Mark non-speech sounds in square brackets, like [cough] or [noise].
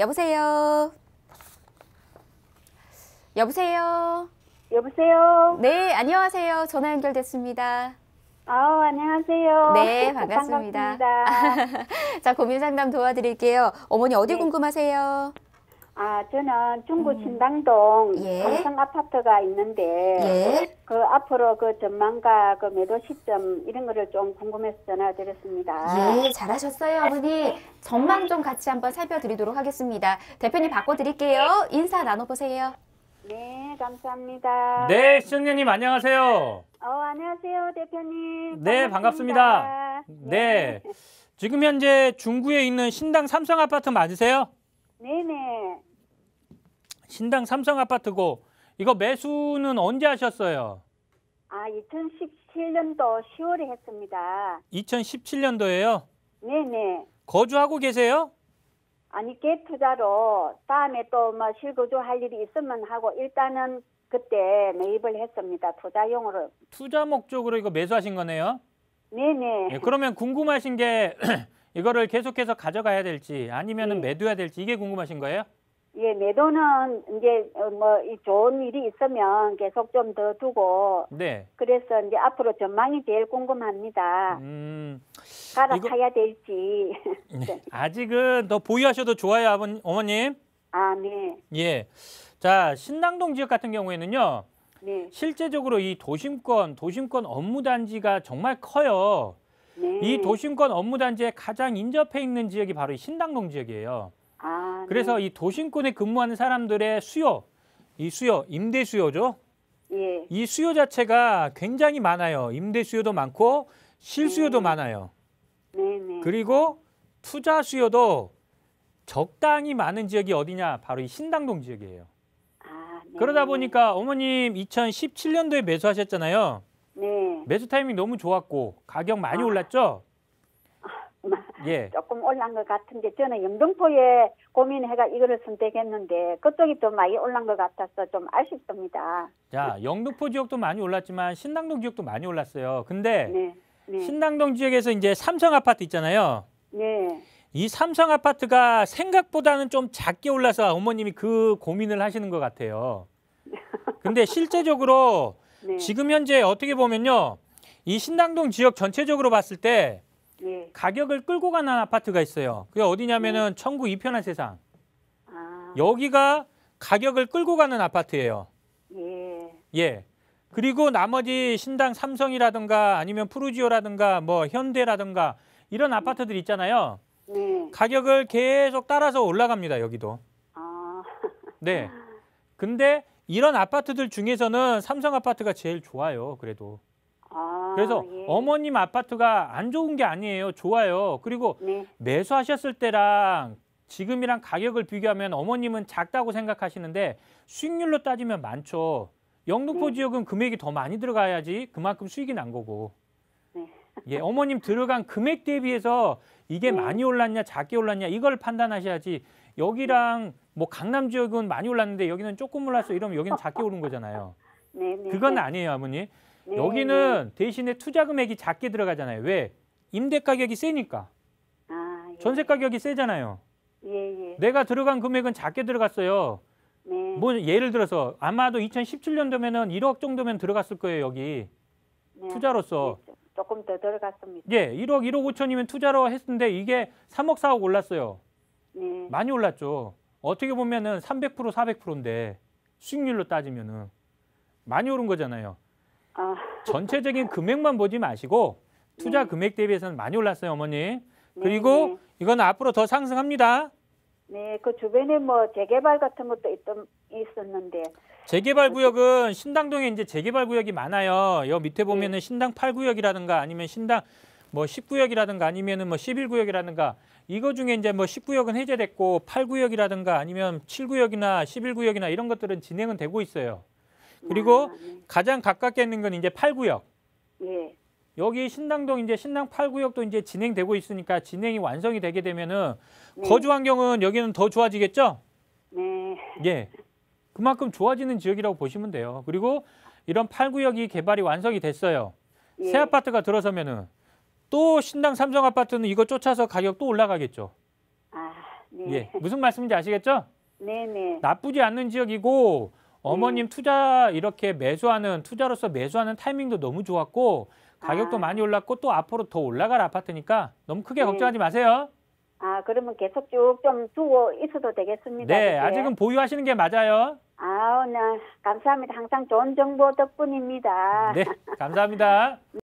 여보세요. 여보세요. 여보세요. 네, 안녕하세요. 전화 연결됐습니다. 아, 안녕하세요. 네, [laughs] 네 반갑습니다. 반갑습니다. [laughs] 자, 고민 상담 도와드릴게요. 어머니 어디 네. 궁금하세요? 아, 저는 중구 신당동 음. 예. 감성 아파트가 있는데 예. 그 앞으로 그 전망과 그 매도 시점 이런 거를 좀 궁금해서 전화드렸습니다. 예, 잘하셨어요, 어머니. 전망 좀 같이 한번 살펴드리도록 하겠습니다. 대표님 바꿔드릴게요. 인사 나눠보세요. 네, 감사합니다. 네, 시청자님 안녕하세요. 어, 안녕하세요, 대표님. 네, 반갑습니다. 반갑습니다. 네. 네. 지금 현재 중구에 있는 신당 삼성 아파트 맞으세요? 네네. 신당 삼성 아파트고 이거 매수는 언제 하셨어요? 아, 2017년도 10월에 했습니다. 2017년도에요? 네네. 거주하고 계세요? 아니, 갭 투자로 다음에 또뭐 실거주 할 일이 있으면 하고 일단은 그때 매입을 했습니다. 투자용으로. 투자 목적으로 이거 매수하신 거네요? 네네. 예, 그러면 궁금하신 게 [clears throat] 이거를 계속해서 가져가야 될지 아니면은 네. 매도해야 될지 이게 궁금하신 거예요? 예, 매도는 이제 어, 뭐이 좋은 일이 있으면 계속 좀 더 두고. 네. 그래서 이제 앞으로 전망이 제일 궁금합니다. 음. 갈아타야 될지. [laughs] 네. 네. 아직은 더 보유하셔도 좋아요, 아버 어머님. 아, 네. 예. 자, 신당동 지역 같은 경우에는요. 네. 실제적으로 이 도심권, 도심권 업무 단지가 정말 커요. 네. 이 도심권 업무 단지에 가장 인접해 있는 지역이 바로 이 신당동 지역이에요. 아, 네. 그래서 이 도심권에 근무하는 사람들의 수요, 이 수요, 임대 수요죠. 예. 이 수요 자체가 굉장히 많아요. 임대 수요도 많고 실수요도 네. 많아요. 네, 네. 그리고 투자 수요도 적당히 많은 지역이 어디냐? 바로 이 신당동 지역이에요. 아, 네. 그러다 보니까 어머님 2017년도에 매수하셨잖아요. 네. 매수 타이밍 너무 좋았고 가격 많이 아, 올랐죠? 예. [laughs] 조금 올라온것 같은데 저는 영등포에 고민해가 이거를 선택했는데 그쪽이 더 많이 올라온것 같아서 좀 아쉽습니다. 자 영등포 지역도 많이 올랐지만 신당동 지역도 많이 올랐어요. 근데 네, 네. 신당동 지역에서 이제 삼성 아파트 있잖아요. 네. 이 삼성 아파트가 생각보다는 좀 작게 올라서 어머님이 그 고민을 하시는 것 같아요. [laughs] 근데 실제적으로 네. 지금 현재 어떻게 보면요. 이 신당동 지역 전체적으로 봤을 때 예. 가격을 끌고 가는 아파트가 있어요. 그게 어디냐면은 예. 음. 청구 이편한 세상. 아. 여기가 가격을 끌고 가는 아파트예요. 예. 예. 그리고 나머지 신당 삼성이라든가 아니면 푸르지오라든가 뭐 현대라든가 이런 아파트들 있잖아요. 네. 가격을 계속 따라서 올라갑니다, 여기도. 아. [laughs] 네. 근데 이런 아파트들 중에서는 삼성 아파트가 제일 좋아요, 그래도. 그래서 아, 예. 어머님 아파트가 안 좋은 게 아니에요. 좋아요. 그리고 네. 매수하셨을 때랑 지금이랑 가격을 비교하면 어머님은 작다고 생각하시는데 수익률로 따지면 많죠. 영등포 네. 지역은 금액이 더 많이 들어가야지 그만큼 수익이 난 거고. 네. 예, 어머님 들어간 금액 대비해서 이게 네. 많이 올랐냐 작게 올랐냐 이걸 판단하셔야지 여기랑 뭐 강남 지역은 많이 올랐는데 여기는 조금 올랐어 이러면 여기는 작게 오른 거잖아요. 네, 네. 그건 아니에요, 아버님. 네, 여기는 대신에 투자 금액이 작게 들어가잖아요. 왜? 임대 가격이 세니까. 아, 예. 전세 가격이 세잖아요. 예, 예. 내가 들어간 금액은 작게 들어갔어요. 네. 뭐 예를 들어서 아마도 2017년도면은 1억 정도면 들어갔을 거예요, 여기. 네. 투자로서. 예, 조금 더 들어갔습니다. 예, 1억, 1억 5천이면 투자로 했는데 이게 3억, 4억 올랐어요. 네. 많이 올랐죠. 어떻게 보면은 300%, 400%인데 수익률로 따지면은 많이 오른 거잖아요. 아. 전체적인 금액만 보지 마시고 투자 네. 금액 대비해서는 많이 올랐어요, 어머니. 네, 그리고 네. 이건 앞으로 더 상승합니다. 네, 그 주변에 뭐 재개발 같은 것도 있던 있었는데. 재개발 구역은 신당동에 이제 재개발 구역이 많아요. 여 밑에 네. 보면은 신당 8구역이라든가 아니면 신당 뭐 10구역이라든가 아니면은 뭐 11구역이라든가 이거 중에 이제 뭐 10구역은 해제됐고 8구역이라든가 아니면 7구역이나 11구역이나 이런 것들은 진행은 되고 있어요. 그리고 아, 네. 가장 가깝게 있는 건 이제 8구역. 예. 여기 신당동 이제 신당 8구역도 이제 진행되고 있으니까 진행이 완성이 되게 되면은 네. 거주 환경은 여기는 더 좋아지겠죠? 네. 예. 그만큼 좋아지는 지역이라고 보시면 돼요. 그리고 이런 8구역이 개발이 완성이 됐어요. 예. 새 아파트가 들어서면은 또 신당 삼성 아파트는 이거 쫓아서 가격 또 올라가겠죠. 아, 네. 예. 무슨 말씀인지 아시겠죠? 네네. 네. 나쁘지 않은 지역이고 어머님 음. 투자 이렇게 매수하는 투자로서 매수하는 타이밍도 너무 좋았고 가격도 아. 많이 올랐고 또 앞으로 더 올라갈 아파트니까 너무 크게 네. 걱정하지 마세요. 아 그러면 계속 쭉 좀 두고 있어도 되겠습니다. 네, 그게. 아직은 보유하시는 게 맞아요. 아우 네. 감사합니다. 항상 좋은 정보 덕분입니다. 네, 감사합니다. [laughs]